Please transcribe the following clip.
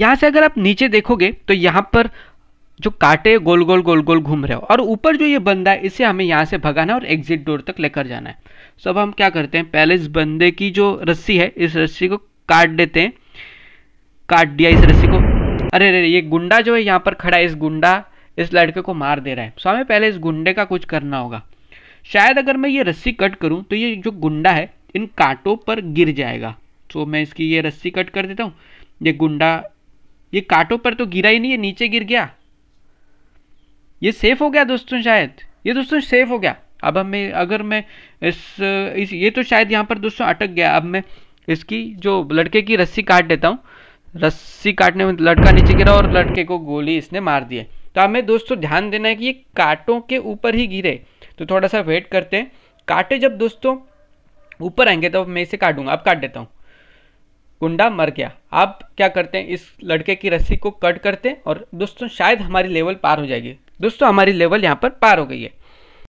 यहाँ से अगर आप नीचे देखोगे तो यहाँ पर जो काटे गोल गोल गोल गोल घूम रहे हो और ऊपर जो ये बंदा है इसे हमें यहाँ से भगाना है और एग्जिट डोर तक लेकर जाना है सो अब हम क्या करते हैं पहले इस बंदे की जो रस्सी है इस रस्सी को काट देते हैं काट दिया इस रस्सी को अरे अरे ये गुंडा जो है यहाँ पर खड़ा है इस गुंडा इस लड़के को मार दे रहा है सो हमें पहले इस गुंडे का कुछ करना होगा शायद अगर मैं ये रस्सी कट करूँ तो ये जो गुंडा है इन कांटों पर गिर जाएगा सो मैं इसकी ये रस्सी कट कर देता हूँ ये गुंडा ये कांटों पर तो गिरा ही नहीं है नीचे गिर गया ये सेफ हो गया दोस्तों शायद ये दोस्तों सेफ हो गया अब हमें अगर मैं इस, इस ये तो शायद यहाँ पर दोस्तों अटक गया अब मैं इसकी जो लड़के की रस्सी काट देता हूँ रस्सी काटने में लड़का नीचे गिरा और लड़के को गोली इसने मार दिए तो हमें दोस्तों ध्यान देना है कि ये कांटों के ऊपर ही गिरे तो थोड़ा सा वेट करते हैं कांटे जब दोस्तों ऊपर आएंगे तो मैं इसे काटूंगा अब काट देता हूँ गुंडा मर गया आप क्या करते हैं इस लड़के की रस्सी को कट करते हैं और दोस्तों शायद हमारी लेवल पार हो जाएगी दोस्तों हमारी लेवल यहाँ पर पार हो गई है